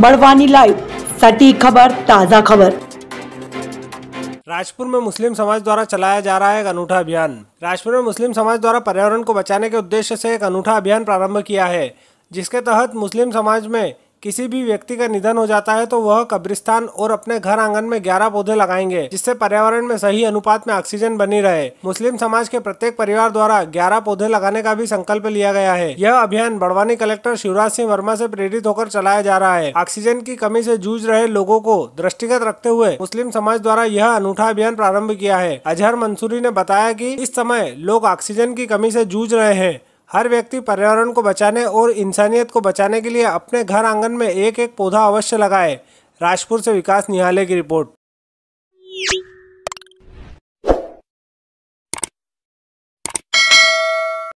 Barwani live सटीक खबर ताज़ा खबर राजपुर में मुस्लिम समाज द्वारा चलाया जा रहा है एक अनूठा अभियान राजपुर में मुस्लिम समाज द्वारा पर्यावरण को बचाने के उद्देश्य से एक अनूठा अभियान प्रारंभ किया है जिसके तहत मुस्लिम समाज में किसी भी व्यक्ति का निधन हो जाता है तो वह कब्रिस्तान और अपने घर आंगन में ग्यारह पौधे लगाएंगे जिससे पर्यावरण में सही अनुपात में ऑक्सीजन बनी रहे मुस्लिम समाज के प्रत्येक परिवार द्वारा ग्यारह पौधे लगाने का भी संकल्प लिया गया है यह अभियान बड़वानी कलेक्टर शिवराज सिंह वर्मा ऐसी प्रेरित होकर चलाया जा रहा है ऑक्सीजन की कमी ऐसी जूझ रहे लोगों को दृष्टिगत रखते हुए मुस्लिम समाज द्वारा यह अनूठा अभियान प्रारंभ किया है अजहर मंसूरी ने बताया की इस समय लोग ऑक्सीजन की कमी ऐसी जूझ रहे हैं हर व्यक्ति पर्यावरण को बचाने और इंसानियत को बचाने के लिए अपने घर आंगन में एक एक पौधा अवश्य लगाए राजपुर से विकास निहाले की रिपोर्ट